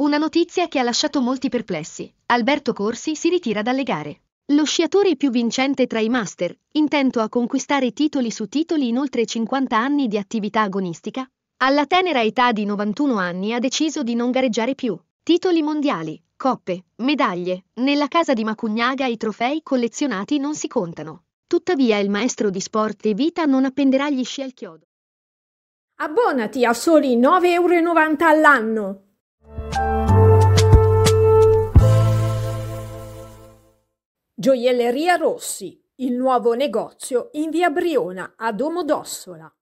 Una notizia che ha lasciato molti perplessi. Alberto Corsi si ritira dalle gare. Lo sciatore più vincente tra i master, intento a conquistare titoli su titoli in oltre 50 anni di attività agonistica, alla tenera età di 91 anni ha deciso di non gareggiare più. Titoli mondiali, coppe, medaglie, nella casa di Macugnaga i trofei collezionati non si contano. Tuttavia il maestro di sport e vita non appenderà gli sci al chiodo. Abbonati a soli 9,90 euro all'anno. Gioielleria Rossi, il nuovo negozio in via Briona a Domodossola.